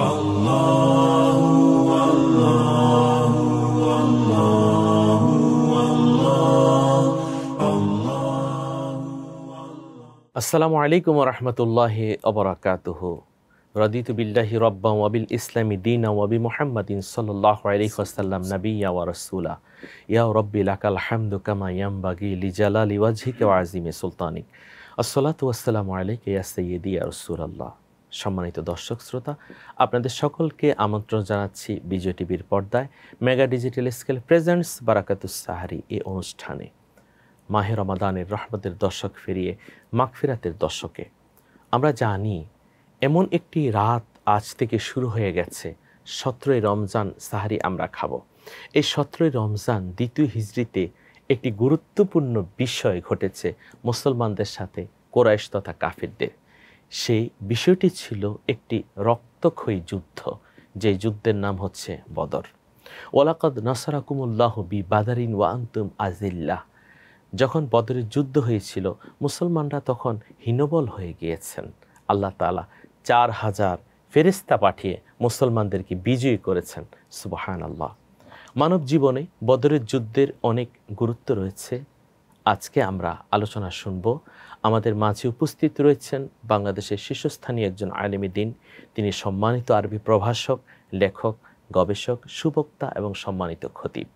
الله والله والله والله السلام عليكم ورحمة الله وبركاته رضيت بالله ربا وبالإسلام دينا وبمحمد صلى الله عليه وسلم نبيا ورسولا يا رب لك الحمد كما ينبغي لجلال وجهك وعظيم سلطانك الصلاة والسلام عليك يا سيدي يا رسول الله সম্মানিত দর্শক শ্রোতা আপনাদের সকলকে আমন্ত্রণ জানাচ্ছি বিজয় টিভির পর্দায় মেগা ডিজিটাল স্কেল প্রেজেন্টস বারাকাতুস সাহারি এ অনুষ্ঠানে মাহে রমাদানের রহমতের দর্শক ফিরিয়ে মাগফিরাতের দর্শকে আমরা জানি এমন একটি রাত আজ থেকে শুরু হয়ে গেছে সতেরোই রমজান সাহারি আমরা খাব এই সতেরোই রমজান দ্বিতীয় হিজড়িতে একটি গুরুত্বপূর্ণ বিষয় ঘটেছে মুসলমানদের সাথে কোরাইশ তথা কাফিরদের সেই বিষয়টি ছিল একটি রক্তক্ষয়ী যুদ্ধ যে যুদ্ধের নাম হচ্ছে বদর ওয়ালাকাদ নাসারাকুমুল্লাহ বি বাদারিন ওয়ান্তুম আজিল্লাহ যখন বদরের যুদ্ধ হয়েছিল মুসলমানরা তখন হীনবল হয়ে গিয়েছেন আল্লাহ তালা চার হাজার ফেরিস্তা পাঠিয়ে মুসলমানদেরকে বিজয়ী করেছেন সুবাহান আল্লাহ মানব জীবনে বদরের যুদ্ধের অনেক গুরুত্ব রয়েছে আজকে আমরা আলোচনা শুনব আমাদের মাঝে উপস্থিত রয়েছেন বাংলাদেশের শীর্ষস্থানীয় একজন আলেমী দিন তিনি সম্মানিত আরবি প্রভাষক লেখক গবেষক সুবক্তা এবং সম্মানিত খতিব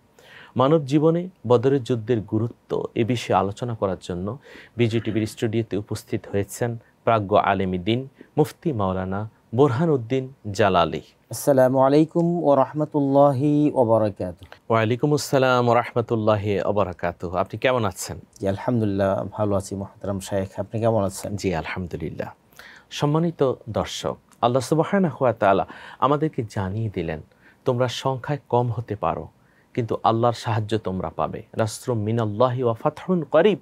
মানব জীবনে বদরের যুদ্ধের গুরুত্ব এ বিষয়ে আলোচনা করার জন্য বিজি টিভির স্টুডিওতে উপস্থিত হয়েছেন প্রাজ্ঞ আলেমী দিন মুফতি মাওলানা বোরহানউদ্দিন জালালি আসসালামু আলাইকুম ও রহমতুল্লাহি ওবরাকাত ওয়ালাইকুম আসসালাম রহমতুল্লাহি ওবরাকাত আপনি কেমন আছেন আলহামদুলিল্লাহ ভালো আছি মহাতারাম শেখ আপনি কেমন আছেন জি আলহামদুলিল্লাহ সম্মানিত দর্শক আল্লাহ সুবাহানা হুয়া তালা আমাদেরকে জানিয়ে দিলেন তোমরা সংখ্যায় কম হতে পারো কিন্তু আল্লাহর সাহায্য তোমরা পাবে রাস্ত্র মিনাল্লাহি ওয়া ফাতহুন করিব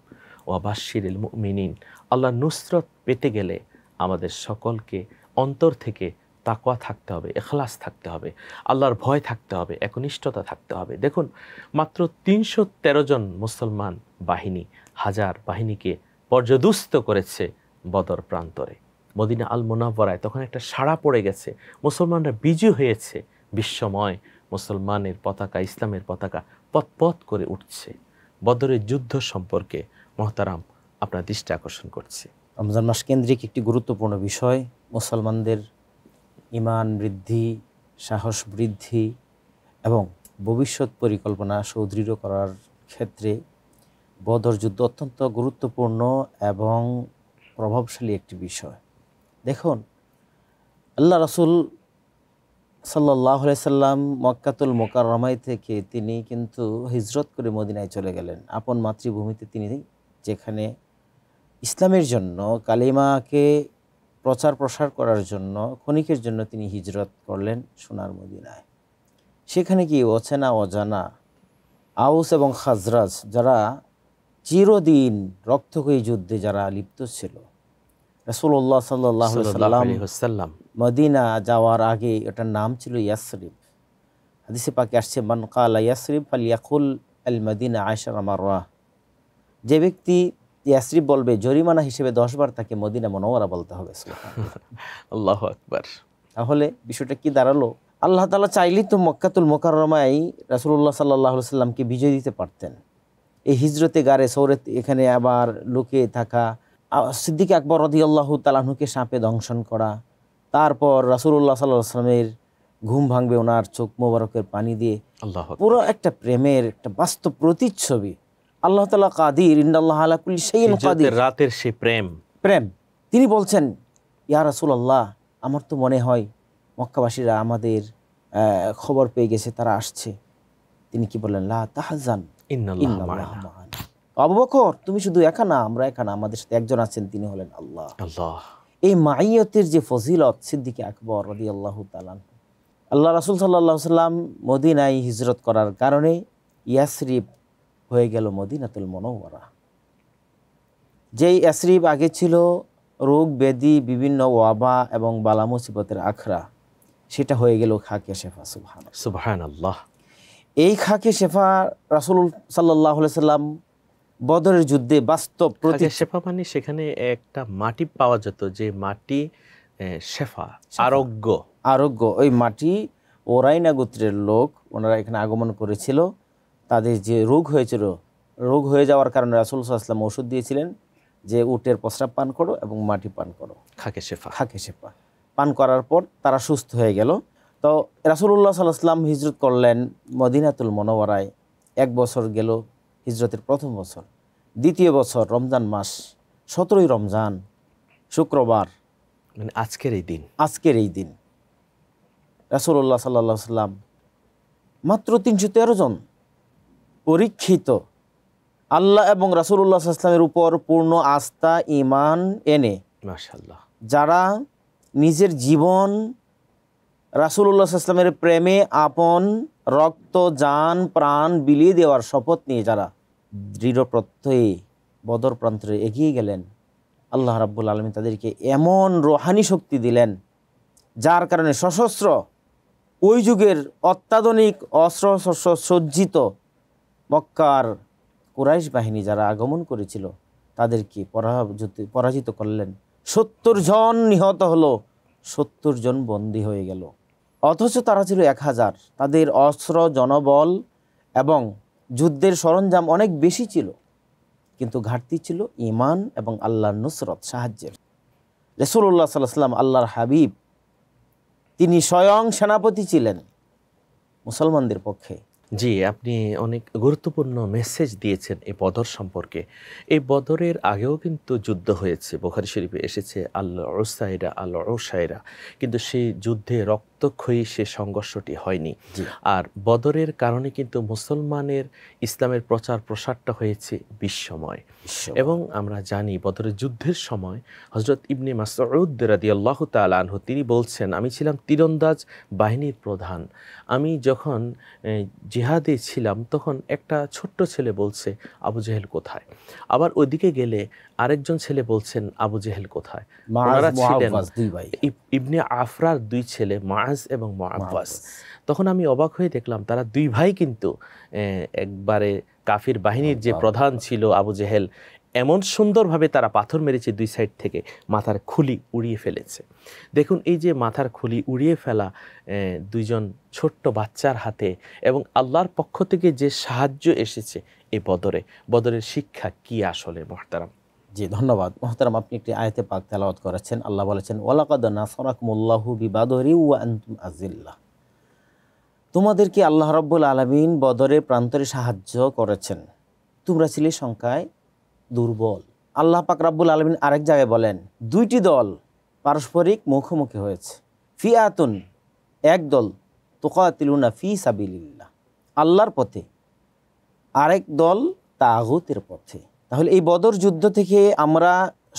ওয়া বাশিরিল মুমিনিন আল্লাহ নুসরত পেতে গেলে আমাদের সকলকে অন্তর থেকে তাকোয়া থাকতে হবে এখলাস থাকতে হবে আল্লাহর ভয় থাকতে হবে একনিষ্ঠতা থাকতে হবে দেখুন মাত্র তিনশো জন মুসলমান বাহিনী হাজার বাহিনীকে পর্যদুস্ত করেছে বদর প্রান্তরে মদিনা আল মোনাবরায় তখন একটা সাড়া পড়ে গেছে মুসলমানরা বিজয় হয়েছে বিশ্বময় মুসলমানের পতাকা ইসলামের পতাকা পথ করে উঠছে বদরের যুদ্ধ সম্পর্কে মহতারাম আপনার দৃষ্টি আকর্ষণ করছে রমজান মাস কেন্দ্রিক একটি গুরুত্বপূর্ণ বিষয় মুসলমানদের ইমান বৃদ্ধি সাহস বৃদ্ধি এবং ভবিষ্যৎ পরিকল্পনা সুদৃঢ় করার ক্ষেত্রে বদর যুদ্ধ অত্যন্ত গুরুত্বপূর্ণ এবং প্রভাবশালী একটি বিষয় দেখুন আল্লাহ রসুল সাল্লাহ সাল্লাম মক্কাতুল রমাই থেকে তিনি কিন্তু হিজরত করে মদিনায় চলে গেলেন আপন মাতৃভূমিতে তিনি যেখানে ইসলামের জন্য কালিমাকে প্রচার প্রসার করার জন্য ক্ষণিকের জন্য তিনি হিজরত করলেন সোনার মদিনায় সেখানে কি অচেনা অজানা আউস এবং খাজরাজ যারা চিরদিন রক্তক্ষয়ী যুদ্ধে যারা লিপ্ত ছিল রসুল্লাহ সাল্লাম মদিনা যাওয়ার আগে ওটার নাম ছিল ইয়াসরিফ হাদিসে পাকে আসছে মানকাল ইয়াসরিফ আল ইয়াকুল আল মদিনা আয়সার আমার যে ব্যক্তি ইয়াসরিফ বলবে জরিমানা হিসেবে দশবার তাকে মদিনা মনোয়ারা বলতে হবে আল্লাহ আকবার তাহলে বিষয়টা কি দাঁড়ালো আল্লাহ তালা চাইলেই তো মক্কাতুল মোকারমাই রাসুল্লাহ সাল্লাহ সাল্লামকে বিজয় দিতে পারতেন এই হিজরতে গারে সৌরে এখানে আবার লুকে থাকা সিদ্দিক আকবর রদিয়াল্লাহ তালাহুকে সাপে দংশন করা তারপর রাসুল্লাহ সাল্লাহ সাল্লামের ঘুম ভাঙবে ওনার চোখ মোবারকের পানি দিয়ে পুরো একটা প্রেমের একটা বাস্তব প্রতিচ্ছবি আল্লাহ তালা কাদির ইন্দাল্লাহ আলাকুল রাতের সে প্রেম প্রেম তিনি বলছেন ইয়া রাসুল আল্লাহ আমার তো মনে হয় মক্কাবাসীরা আমাদের খবর পেয়ে গেছে তারা আসছে তিনি কি বললেন লা তাহাজান তুমি শুধু একা না আমরা একা না আমাদের সাথে একজন আছেন তিনি হলেন আল্লাহ আল্লাহ এই মাইয়তের যে ফজিলত সিদ্দিকে আকবর রদি আল্লাহ তালান আল্লাহ রাসুল সাল্লাহ সাল্লাম মদিনায় হিজরত করার কারণে ইয়াসরিফ হয়ে গেল মদিনাতুল মনোয়ারা যেই অ্যাসরিফ আগে ছিল রোগ ব্যাধি বিভিন্ন ওয়াবা এবং বালা মুসিবতের আখড়া সেটা হয়ে গেল খাকে শেফা সুবহান সুবহান আল্লাহ এই খাকে শেফা রাসুল সাল্লাহ সাল্লাম বদরের যুদ্ধে বাস্তব প্রতি শেফা মানে সেখানে একটা মাটি পাওয়া যেত যে মাটি শেফা আরোগ্য আরোগ্য ওই মাটি ওরাইনা গোত্রের লোক ওনারা এখানে আগমন করেছিল তাদের যে রোগ হয়েছিল রোগ হয়ে যাওয়ার কারণে রাসুল সাল্লাম ওষুধ দিয়েছিলেন যে উটের প্রস্রাব পান করো এবং মাটি পান করো খাকে শেফা খাকে শেফা পান করার পর তারা সুস্থ হয়ে গেল তো রাসুলুল্লাহ সাল্লাম হিজরত করলেন মদিনাতুল মনোয়ারায় এক বছর গেল হিজরতের প্রথম বছর দ্বিতীয় বছর রমজান মাস সতেরোই রমজান শুক্রবার মানে আজকের এই দিন আজকের এই দিন রাসুল্লাহ সাল্লাহ সাল্লাম মাত্র তিনশো তেরো জন পরীক্ষিত আল্লাহ এবং রাসুল্লাহ ইসলামের উপর পূর্ণ আস্থা ইমান এনে যারা নিজের জীবন রাসুল্লাহ ইসলামের প্রেমে আপন রক্ত যান প্রাণ বিলিয়ে দেওয়ার শপথ নিয়ে যারা দৃঢ় প্রত্যয়ে বদর প্রান্তরে এগিয়ে গেলেন আল্লাহ রাব্বুল আলমী তাদেরকে এমন রোহানি শক্তি দিলেন যার কারণে সশস্ত্র ওই যুগের অত্যাধুনিক অস্ত্র সজ্জিত মক্কার কুরাইশ বাহিনী যারা আগমন করেছিল তাদেরকে পরাজিত করলেন সত্তর জন নিহত হলো সত্তর জন বন্দী হয়ে গেল অথচ তারা ছিল এক হাজার তাদের অস্ত্র জনবল এবং যুদ্ধের সরঞ্জাম অনেক বেশি ছিল কিন্তু ঘাটতি ছিল ইমান এবং আল্লাহর নুসরত সাহায্যের রেসুল্লাহ সাল্লাম আল্লাহর হাবিব তিনি স্বয়ং সেনাপতি ছিলেন মুসলমানদের পক্ষে জি আপনি অনেক গুরুত্বপূর্ণ মেসেজ দিয়েছেন এই বদর সম্পর্কে এই বদরের আগেও কিন্তু যুদ্ধ হয়েছে বোখারি শরীফে এসেছে আল্লাহ ওসাইরা আল্লাহ ওসাইরা কিন্তু সেই যুদ্ধে রক্ত প্রত্যক্ষই সে সংঘর্ষটি হয়নি আর বদরের কারণে কিন্তু মুসলমানের ইসলামের প্রচার প্রসারটা হয়েছে বিশ্বময় এবং আমরা জানি বদরের যুদ্ধের সময় হজরত ইবনে মাসউদ রাদি আল্লাহ তালানহ তিনি বলছেন আমি ছিলাম তীরন্দাজ বাহিনীর প্রধান আমি যখন জেহাদে ছিলাম তখন একটা ছোট্ট ছেলে বলছে আবু জাহেল কোথায় আবার ওইদিকে গেলে আরেকজন ছেলে বলছেন আবু জেহেল কোথায় ওনারা ছিলেন ইবনে আফরার দুই ছেলে মাজ এবং মোয়াব্বাস তখন আমি অবাক হয়ে দেখলাম তারা দুই ভাই কিন্তু একবারে কাফির বাহিনীর যে প্রধান ছিল আবু জেহেল এমন সুন্দরভাবে তারা পাথর মেরেছে দুই সাইড থেকে মাথার খুলি উড়িয়ে ফেলেছে দেখুন এই যে মাথার খুলি উড়িয়ে ফেলা দুইজন ছোট্ট বাচ্চার হাতে এবং আল্লাহর পক্ষ থেকে যে সাহায্য এসেছে এ বদরে বদরের শিক্ষা কি আসলে মহতারাম জি ধন্যবাদ মহতারাম আপনি একটি আয়তে পাক তেলাওয়াত করেছেন আল্লাহ বলেছেন ওয়ালাকাদ নাসরাকুমুল্লাহু বিবাদরি ওয়া আনতুম আজিল্লাহ তোমাদেরকে আল্লাহ রব্বুল আলমিন বদরে প্রান্তরে সাহায্য করেছেন তোমরা ছিলে সংখ্যায় দুর্বল আল্লাহ পাক রাব্বুল আলমিন আরেক জায়গায় বলেন দুইটি দল পারস্পরিক মুখোমুখি হয়েছে ফিয়াতুন এক দল তোকাতিলুনা ফি সাবিল্লা আল্লাহর পথে আরেক দল তাগুতের পথে তাহলে এই বদর যুদ্ধ থেকে আমরা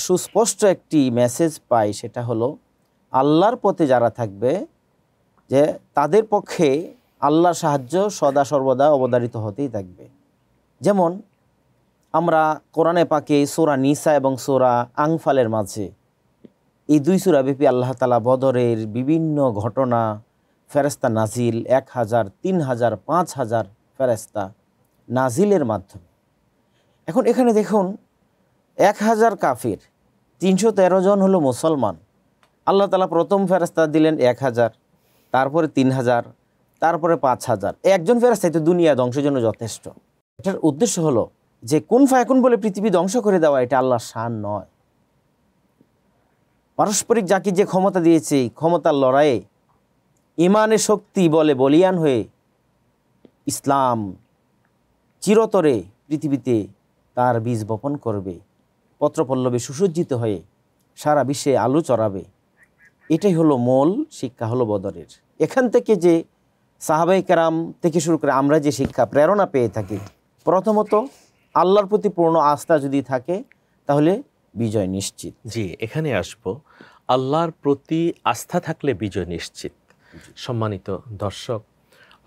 সুস্পষ্ট একটি মেসেজ পাই সেটা হলো আল্লাহর পথে যারা থাকবে যে তাদের পক্ষে আল্লাহর সাহায্য সদা সর্বদা অবদারিত হতেই থাকবে যেমন আমরা কোরআনে পাকে সোরা নিসা এবং সোরা আংফালের মাঝে এই দুই সুরাব্যাপী আল্লাহ তালা বদরের বিভিন্ন ঘটনা ফেরেস্তা নাজিল এক হাজার তিন হাজার পাঁচ হাজার ফেরেস্তা নাজিলের মাধ্যমে এখন এখানে দেখুন এক হাজার কাফির তিনশো তেরো জন হলো মুসলমান আল্লাহ তালা প্রথম ফেরাস্তা দিলেন এক হাজার তারপরে তিন হাজার তারপরে পাঁচ হাজার একজন ফেরাস্তা তো দুনিয়া ধ্বংসের জন্য যথেষ্ট এটার উদ্দেশ্য হলো যে কোন ফায়কুন বলে পৃথিবী ধ্বংস করে দেওয়া এটা আল্লাহর শান নয় পারস্পরিক যাকে যে ক্ষমতা দিয়েছে ক্ষমতার লড়াইয়ে ইমানে শক্তি বলে বলিয়ান হয়ে ইসলাম চিরতরে পৃথিবীতে তার বীজ বপন করবে পত্রপল্লবে সুসজ্জিত হয়ে সারা বিশ্বে আলু চড়াবে এটাই হলো মূল শিক্ষা হলো বদরের এখান থেকে যে সাহাবাই কারাম থেকে শুরু করে আমরা যে শিক্ষা প্রেরণা পেয়ে থাকি প্রথমত আল্লাহর প্রতি পূর্ণ আস্থা যদি থাকে তাহলে বিজয় নিশ্চিত জি এখানে আসব আল্লাহর প্রতি আস্থা থাকলে বিজয় নিশ্চিত সম্মানিত দর্শক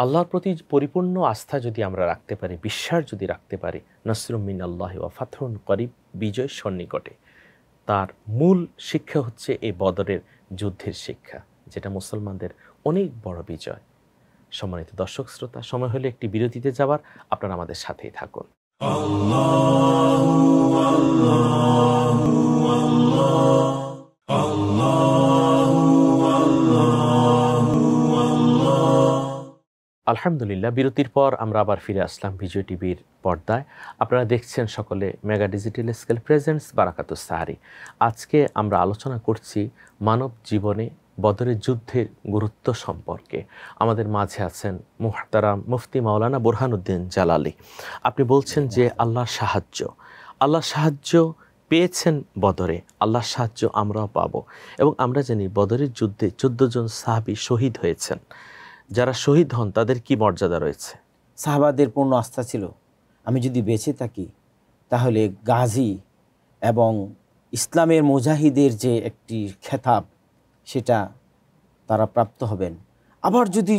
আল্লাহর প্রতি পরিপূর্ণ আস্থা যদি আমরা রাখতে পারি বিশ্বাস যদি রাখতে পারি নসরুমিন আল্লাহ ওয়া ফাথরুন করিব বিজয় সন্নিকটে তার মূল শিক্ষা হচ্ছে এই বদরের যুদ্ধের শিক্ষা যেটা মুসলমানদের অনেক বড় বিজয় সম্মানিত দর্শক শ্রোতা সময় হলে একটি বিরতিতে যাওয়ার আপনারা আমাদের সাথেই থাকুন আল্লাহ আলহামদুলিল্লাহ বিরতির পর আমরা আবার ফিরে আসলাম বিজয় টিভির পর্দায় আপনারা দেখছেন সকলে মেগা ডিজিটাল স্কেল প্রেজেন্টস বারাকাতু সাহারি আজকে আমরা আলোচনা করছি মানব জীবনে বদরের যুদ্ধের গুরুত্ব সম্পর্কে আমাদের মাঝে আছেন মুহতারাম মুফতি মাওলানা বোরহানুদ্দিন জালালি আপনি বলছেন যে আল্লাহর সাহায্য আল্লাহর সাহায্য পেয়েছেন বদরে আল্লাহর সাহায্য আমরাও পাব এবং আমরা জানি বদরের যুদ্ধে জন সাহাবি শহীদ হয়েছেন যারা শহীদ হন তাদের কি মর্যাদা রয়েছে সাহাবাদের পূর্ণ আস্থা ছিল আমি যদি বেঁচে থাকি তাহলে গাজী এবং ইসলামের মুজাহিদের যে একটি খেতাব সেটা তারা প্রাপ্ত হবেন আবার যদি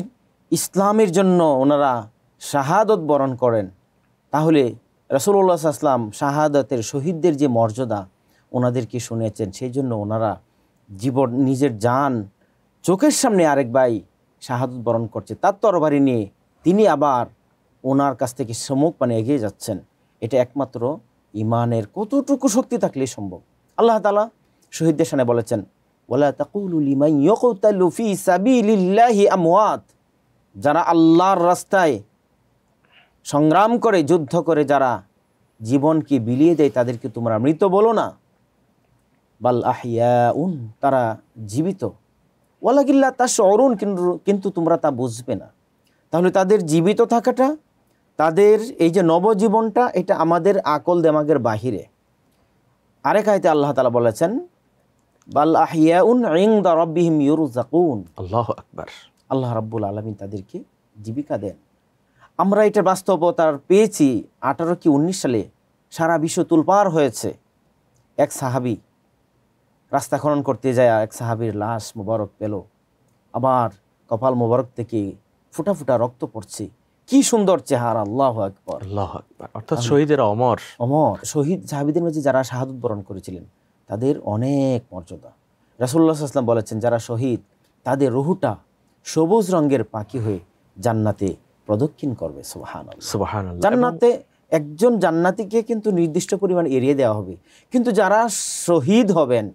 ইসলামের জন্য ওনারা শাহাদত বরণ করেন তাহলে রসুল্লাহ আসলাম শাহাদাতের শহীদদের যে মর্যাদা ওনাদেরকে শুনেছেন সেই জন্য ওনারা জীবন নিজের যান চোখের সামনে আরেক ভাই শাহাদত বরণ করছে তার তরবারি নিয়ে তিনি আবার ওনার কাছ থেকে সমুখ মানে এগিয়ে যাচ্ছেন এটা একমাত্র ইমানের কতটুকু শক্তি থাকলে সম্ভব আল্লাহ তালা শহীদদের সামনে বলেছেন যারা আল্লাহর রাস্তায় সংগ্রাম করে যুদ্ধ করে যারা জীবনকে বিলিয়ে দেয় তাদেরকে তোমরা মৃত বলো না বাল আহিয়া উন তারা জীবিত ওয়ালাকিল্লা তা স্মরণ কিন্তু তোমরা তা বুঝবে না তাহলে তাদের জীবিত থাকাটা তাদের এই যে নবজীবনটা এটা আমাদের আকল দেমাগের বাহিরে আরেক আয়তে আল্লাহ তালা বলেছেন বাল আহিয়াউন ইংদা রব্বিহিম ইউরুজাকুন আল্লাহ আকবার আল্লাহ রাব্বুল আলমী তাদেরকে জীবিকা দেন আমরা এটা বাস্তবতার পেয়েছি আঠারো কি উনিশ সালে সারা বিশ্ব তুলপার হয়েছে এক সাহাবি রাস্তা খনন করতে যায় এক সাহাবির লাশ মুবারক পেল আবার কপাল মুবারক থেকে ফুটা ফুটা রক্ত পড়ছে কি সুন্দর চেহারা আল্লাহ আকবর আল্লাহ অর্থাৎ শহীদের অমর অমর শহীদ সাহাবিদের মাঝে যারা শাহাদ বরণ করেছিলেন তাদের অনেক মর্যাদা রাসুল্লাহ আসলাম বলেছেন যারা শহীদ তাদের রহুটা সবুজ রঙের পাখি হয়ে জান্নাতে প্রদক্ষিণ করবে সুবাহান সুবাহান জান্নাতে একজন জান্নাতিকে কিন্তু নির্দিষ্ট পরিমাণ এড়িয়ে দেওয়া হবে কিন্তু যারা শহীদ হবেন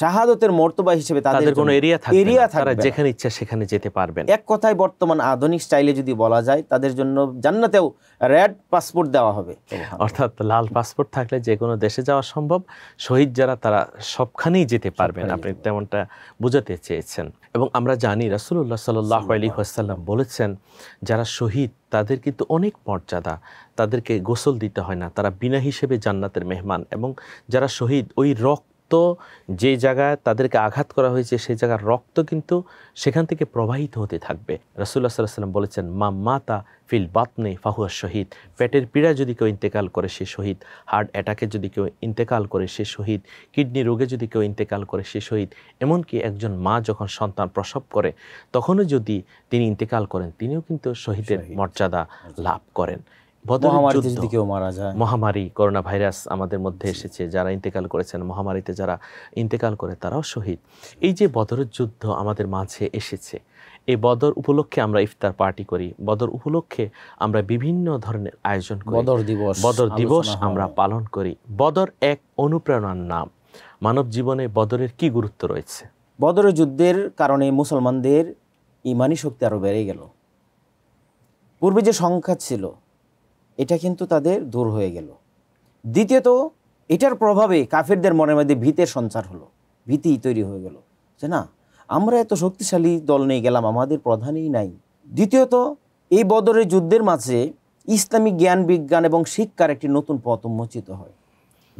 শাহাদতের মর্তবা হিসেবে তাদের কোনো এরিয়া থাকবে এরিয়া থাকবে যেখানে ইচ্ছা সেখানে যেতে পারবেন এক কথায় বর্তমান আধুনিক স্টাইলে যদি বলা যায় তাদের জন্য জান্নাতেও রেড পাসপোর্ট দেওয়া হবে অর্থাৎ লাল পাসপোর্ট থাকলে যে কোনো দেশে যাওয়া সম্ভব শহীদ যারা তারা সবখানেই যেতে পারবেন আপনি তেমনটা বুঝাতে চেয়েছেন এবং আমরা জানি রাসুল্লাহ সাল্লাহ আলী হাসাল্লাম বলেছেন যারা শহীদ তাদের কিন্তু অনেক মর্যাদা তাদেরকে গোসল দিতে হয় না তারা বিনা হিসেবে জান্নাতের মেহমান এবং যারা শহীদ ওই রক রক্ত যে জায়গায় তাদেরকে আঘাত করা হয়েছে সেই জায়গার রক্ত কিন্তু সেখান থেকে প্রবাহিত হতে থাকবে রসুল্লাহ সাল্লাহ সাল্লাম বলেছেন মা মাতা ফিল বাতনে ফাহুয়া শহীদ পেটের পীড়া যদি কেউ ইন্তেকাল করে সে শহীদ হার্ট অ্যাটাকে যদি কেউ ইন্তেকাল করে সে শহীদ কিডনি রোগে যদি কেউ ইন্তেকাল করে সে শহীদ এমনকি একজন মা যখন সন্তান প্রসব করে তখনও যদি তিনি ইন্তেকাল করেন তিনিও কিন্তু শহীদের মর্যাদা লাভ করেন মহামারীতে মারা যায় মহামারী করোনা ভাইরাস আমাদের মধ্যে এসেছে যারা ইন্তেকাল করেছেন মহামারীতে যারা ইন্তেকাল করে তারাও শহীদ এই যে বদরের যুদ্ধ আমাদের মাঝে এসেছে এই বদর উপলক্ষে আমরা ইফতার পার্টি করি বদর উপলক্ষে আমরা বিভিন্ন ধরনের আয়োজন করি বদর দিবস বদর দিবস আমরা পালন করি বদর এক অনুপ্রেরণার নাম মানব জীবনে বদরের কি গুরুত্ব রয়েছে বদরের যুদ্ধের কারণে মুসলমানদের ইমানি শক্তি আরও বেড়ে গেল পূর্বে যে সংখ্যা ছিল এটা কিন্তু তাদের দূর হয়ে গেল দ্বিতীয়ত এটার প্রভাবে কাফেরদের মনের মধ্যে ভীতের সঞ্চার হলো ভীতি তৈরি হয়ে গেল যে না আমরা এত শক্তিশালী দল নিয়ে গেলাম আমাদের প্রধানই নাই দ্বিতীয়ত এই বদরের যুদ্ধের মাঝে ইসলামী জ্ঞান বিজ্ঞান এবং শিক্ষার একটি নতুন পথ উন্মোচিত হয়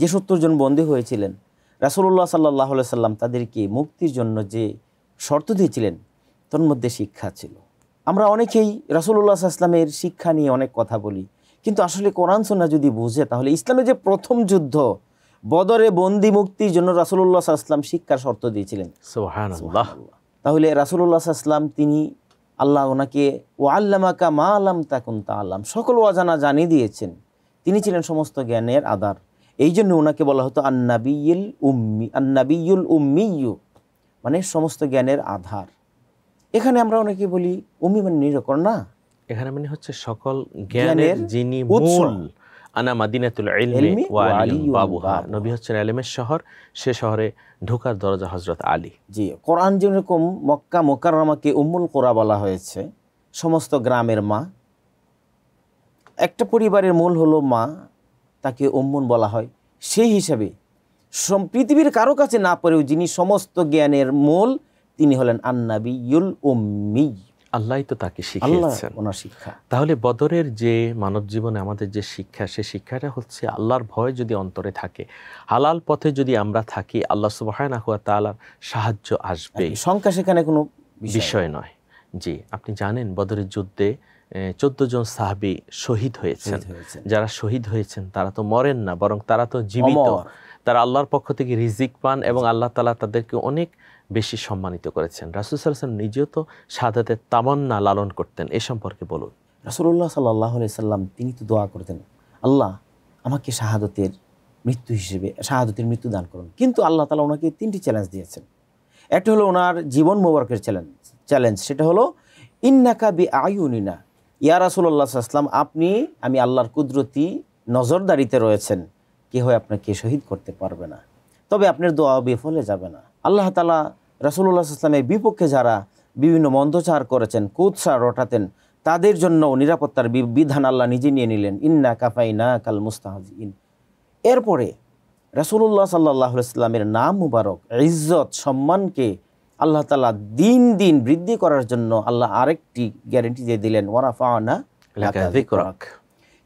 যে সত্তর জন বন্দী হয়েছিলেন রাসুল্লাহ সাল্লাহ সাল্লাম তাদেরকে মুক্তির জন্য যে শর্ত দিয়েছিলেন তোর মধ্যে শিক্ষা ছিল আমরা অনেকেই রাসুল্লাহ আসলামের শিক্ষা নিয়ে অনেক কথা বলি কিন্তু আসলে কোরআন সোনা যদি বোঝে তাহলে ইসলামের যে প্রথম যুদ্ধ বদরে বন্দি মুক্তির জন্য রাসুল্লাহ সাল্লাম শিক্ষার শর্ত দিয়েছিলেন তাহলে রাসুল্লাহ সাল্লাম তিনি আল্লাহ ওনাকে ও আল্লামাকা মা আলাম তাকুন তা আল্লাম সকল ওয়াজানা জানিয়ে দিয়েছেন তিনি ছিলেন সমস্ত জ্ঞানের আধার এই জন্য ওনাকে বলা হতো আন্নাবিউল উম্মি আন্নাবিউল উম্মিউ মানে সমস্ত জ্ঞানের আধার এখানে আমরা অনেকে বলি উম্মি মানে নিরকর না এখানে মানে হচ্ছে সকল জ্ঞানের যিনি মূল আনা মাদিনাতুল ইলমি ওয়া আলী বাবুহা নবী হচ্ছেন আলেমের শহর সে শহরে ঢোকার দরজা হযরত আলী জি কোরআন যেরকম মক্কা মোকাররমাকে উম্মুল কোরা বলা হয়েছে সমস্ত গ্রামের মা একটা পরিবারের মূল হলো মা তাকে উম্মুন বলা হয় সেই হিসাবে পৃথিবীর কারো কাছে না পড়েও যিনি সমস্ত জ্ঞানের মূল তিনি হলেন আন্নাবি ইউল উম্মি আল্লাহ তো তাকে শিখিয়েছেন ওনার শিক্ষা তাহলে বদরের যে মানব জীবনে আমাদের যে শিক্ষা সে শিক্ষাটা হচ্ছে আল্লাহর ভয় যদি অন্তরে থাকে হালাল পথে যদি আমরা থাকি আল্লাহ সুবাহানা হুয়া তালার সাহায্য আসবে শঙ্কা সেখানে কোনো বিষয় নয় জি আপনি জানেন বদরের যুদ্ধে চোদ্দ জন সাহাবি শহীদ হয়েছেন যারা শহীদ হয়েছেন তারা তো মরেন না বরং তারা তো জীবিত তারা আল্লাহর পক্ষ থেকে রিজিক পান এবং আল্লাহ তালা তাদেরকে অনেক বেশি সম্মানিত করেছেন রাসুল সাল্লাম নিজেও তো সাদাতের তামান্না লালন করতেন এ সম্পর্কে বলুন রাসুল্লাহ সাল্লাহ সাল্লাম তিনি তো দোয়া করতেন আল্লাহ আমাকে শাহাদতের মৃত্যু হিসেবে শাহাদতের মৃত্যু দান করুন কিন্তু আল্লাহ তালা ওনাকে তিনটি চ্যালেঞ্জ দিয়েছেন একটা হলো ওনার জীবন মোবারকের চ্যালেঞ্জ চ্যালেঞ্জ সেটা হলো ইন্নাকা বি আয়ুনিনা ইয়া রাসুল্লাহ সাল্লাম আপনি আমি আল্লাহর কুদরতি নজরদারিতে রয়েছেন কেহ আপনাকে শহীদ করতে পারবে না তবে আপনার দোয়া বিফলে যাবে না আল্লাহ তালা রাসুল্লাহ ইসলামের বিপক্ষে যারা বিভিন্ন মন্দচার করেছেন কুৎসা রটাতেন তাদের জন্য নিরাপত্তার বিধান আল্লাহ নিজে নিয়ে নিলেন ইন্না কাফাই না কাল মুস্তাহাজ ইন এরপরে রসুল্লাহ সাল্লাহ ইসলামের নাম মুবারক ইজ্জত সম্মানকে আল্লাহ তালা দিন দিন বৃদ্ধি করার জন্য আল্লাহ আরেকটি গ্যারেন্টি দিয়ে দিলেন ওয়ারাফানা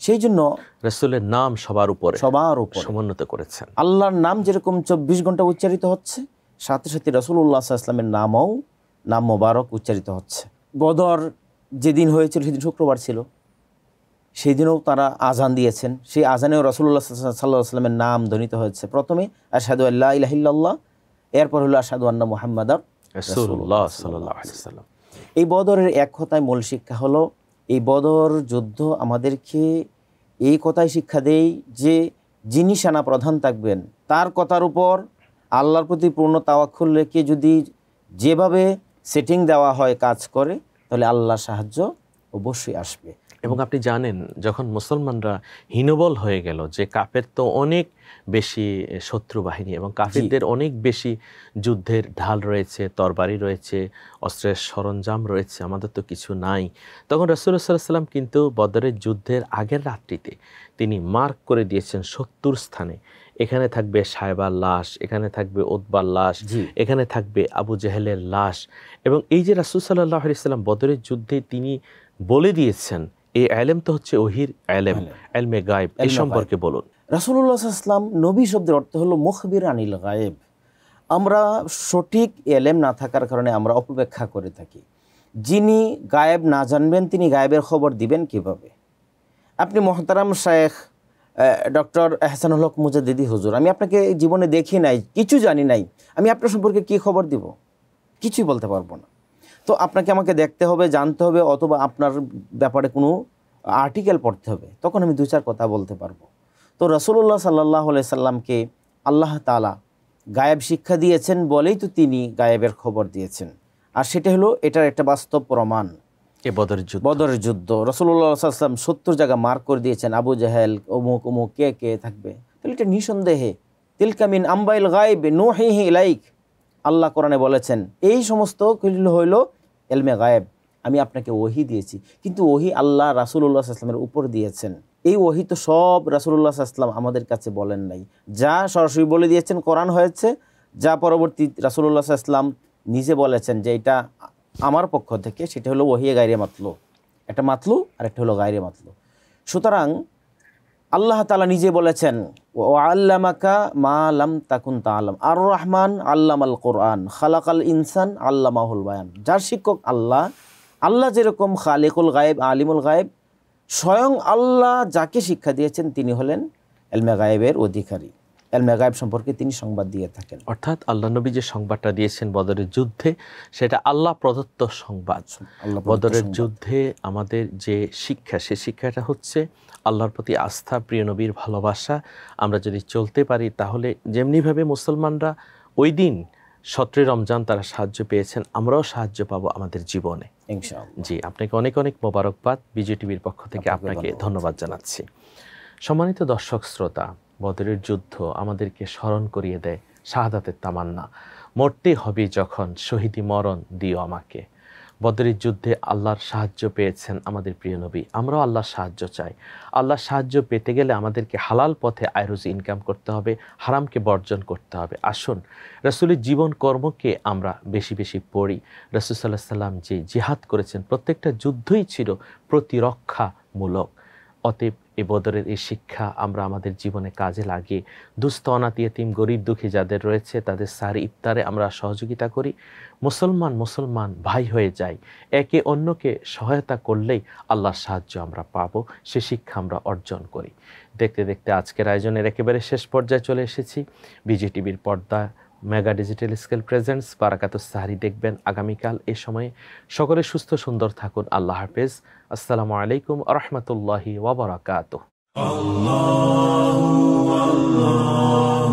সেই জন্য রসুলের নাম সবার উপরে সবার উপর সমুন্নত করেছেন আল্লাহর নাম যেরকম চব্বিশ ঘন্টা উচ্চারিত হচ্ছে সাথে সাথে রসুল্লাহ ইসলামের নামও নাম মোবারক উচ্চারিত হচ্ছে বদর যেদিন হয়েছিল সেদিন শুক্রবার ছিল সেই দিনও তারা আজান দিয়েছেন সেই আজানেও রসুল্লাহ সাল্লাহ আসলামের নাম ধ্বনিত হয়েছে প্রথমে আসাদু আল্লাহ ইলাহিল্লাহ এরপর হলো আসাদু আন্না মুহাম্মদ এই বদরের এক কথায় মূল শিক্ষা হলো এই বদর যুদ্ধ আমাদেরকে এই কথায় শিক্ষা দেয় যে যিনি সেনা প্রধান থাকবেন তার কথার উপর আল্লাহর প্রতি পূর্ণ তাওয়াক্ষুল রেখে যদি যেভাবে সেটিং দেওয়া হয় কাজ করে তাহলে আল্লাহ সাহায্য অবশ্যই আসবে এবং আপনি জানেন যখন মুসলমানরা হীনবল হয়ে গেল যে কাফের তো অনেক বেশি শত্রু বাহিনী এবং কাফিরদের অনেক বেশি যুদ্ধের ঢাল রয়েছে তরবারি রয়েছে অস্ত্রের সরঞ্জাম রয়েছে আমাদের তো কিছু নাই তখন রসুল্লাহাম কিন্তু বদরের যুদ্ধের আগের রাত্রিতে তিনি মার্ক করে দিয়েছেন সত্তর স্থানে এখানে থাকবে সাহেবার লাশ এখানে থাকবে ওদবার লাশ এখানে থাকবে আবু জেহেলের লাশ এবং এই যে রাসুল সাল্লাহ আলিয়াল্লাম বদরের যুদ্ধে তিনি বলে দিয়েছেন এই আলেম তো হচ্ছে ওহির আলেম আলমে গায়েব এই সম্পর্কে বলুন রাসুল্লাহ ইসলাম নবী শব্দের অর্থ হলো মুখবির আনিল গায়েব আমরা সঠিক এলেম না থাকার কারণে আমরা অপব্যাখ্যা করে থাকি যিনি গায়েব না জানবেন তিনি গায়েবের খবর দিবেন কিভাবে আপনি মহতারাম শায়েখ ডক্টর এহসান হক মুজাদিদি হুজুর আমি আপনাকে জীবনে দেখি নাই কিছু জানি নাই আমি আপনার সম্পর্কে কি খবর দিব কিছুই বলতে পারবো না তো আপনাকে আমাকে দেখতে হবে জানতে হবে অথবা আপনার ব্যাপারে কোনো আর্টিকেল পড়তে হবে তখন আমি দু চার কথা বলতে পারবো তো রসুল্লাহ সাল্লাহ সাল্লামকে আল্লাহ তালা গায়েব শিক্ষা দিয়েছেন বলেই তো তিনি গায়েবের খবর দিয়েছেন আর সেটা হলো এটার একটা বাস্তব প্রমাণ বদরের যুদ্ধ রসুল্লাহ সত্তর জায়গা মার্ক করে দিয়েছেন আবু জাহেল অমুক অমুক কে কে থাকবে তাহলে এটা নিঃসন্দেহে তিলকামিন আম্বাইল গাইব নো হি হি লাইক আল্লাহ কোরআনে বলেছেন এই সমস্ত হইল এলমে গায়েব আমি আপনাকে ওহি দিয়েছি কিন্তু ওহি আল্লাহ রাসুল্লাহ আসলামের উপর দিয়েছেন এই ওহি তো সব রাসুল্লাহ আসলাম আমাদের কাছে বলেন নাই যা সরাসরি বলে দিয়েছেন কোরআন হয়েছে যা পরবর্তী রাসুল্লাহ আসলাম নিজে বলেছেন যে এটা আমার পক্ষ থেকে সেটা হলো ওহিয়ে গাইরে মাতলু একটা মাতলু আর একটা হলো গাইরে মাতলু সুতরাং আল্লাহ তালা নিজে বলেছেন ও আল্লামাকা মা আলাম তাকুন তা আলম আর রহমান আল্লাম আল কোরআন খালাক আল ইনসান আল্লামাহুল বায়ান যার শিক্ষক আল্লাহ আল্লাহ যেরকম খালেকুল গায়েব আলিমুল গায়েব স্বয়ং আল্লাহ যাকে শিক্ষা দিয়েছেন তিনি হলেন এলমে গায়েবের অধিকারী এলমে গায়েব সম্পর্কে তিনি সংবাদ দিয়ে থাকেন অর্থাৎ আল্লাহ নবী যে সংবাদটা দিয়েছেন বদরের যুদ্ধে সেটা আল্লাহ প্রদত্ত সংবাদ আচ্ছা, বদরের যুদ্ধে আমাদের যে শিক্ষা সে শিক্ষাটা হচ্ছে আল্লাহর প্রতি আস্থা প্রিয় নবীর ভালোবাসা আমরা যদি চলতে পারি তাহলে যেমনিভাবে মুসলমানরা ওই দিন সত্রে রমজান তারা সাহায্য পেয়েছেন আমরাও সাহায্য পাবো আমাদের জীবনে জি আপনাকে অনেক অনেক মোবারকবাদ বিজেটিভির টিভির পক্ষ থেকে আপনাকে ধন্যবাদ জানাচ্ছি সম্মানিত দর্শক শ্রোতা বদরের যুদ্ধ আমাদেরকে স্মরণ করিয়ে দেয় শাহাদাতের তামান্না মরতে হবে যখন শহীদি মরণ দিও আমাকে বদরের যুদ্ধে আল্লাহর সাহায্য পেয়েছেন আমাদের প্রিয় নবী আমরাও আল্লাহর সাহায্য চাই আল্লাহর সাহায্য পেতে গেলে আমাদেরকে হালাল পথে আয়রুজ ইনকাম করতে হবে হারামকে বর্জন করতে হবে আসুন রসুলের জীবন কর্মকে আমরা বেশি বেশি পড়ি সাল্লাহ সাল্লাম যে জিহাদ করেছেন প্রত্যেকটা যুদ্ধই ছিল প্রতিরক্ষামূলক অতএব এ বদরের এই শিক্ষা আমরা আমাদের জীবনে কাজে লাগিয়ে দুস্থ অনাথ ইয়েতিম গরিব দুঃখী যাদের রয়েছে তাদের সারি ইফতারে আমরা সহযোগিতা করি মুসলমান মুসলমান ভাই হয়ে যাই একে অন্যকে সহায়তা করলেই আল্লাহর সাহায্য আমরা পাব সে শিক্ষা আমরা অর্জন করি দেখতে দেখতে আজকের আয়োজনের একেবারে শেষ পর্যায়ে চলে এসেছি বিজেটিভির পর্দা মেগা ডিজিটাল স্কেল প্রেজেন্টস বারাকাত সাহারি দেখবেন আগামীকাল এ সময়ে সকলে সুস্থ সুন্দর থাকুন আল্লাহ হাফেজ আসসালামু আলাইকুম রহমতুল্লাহি ওবরাকাত আল্লাহ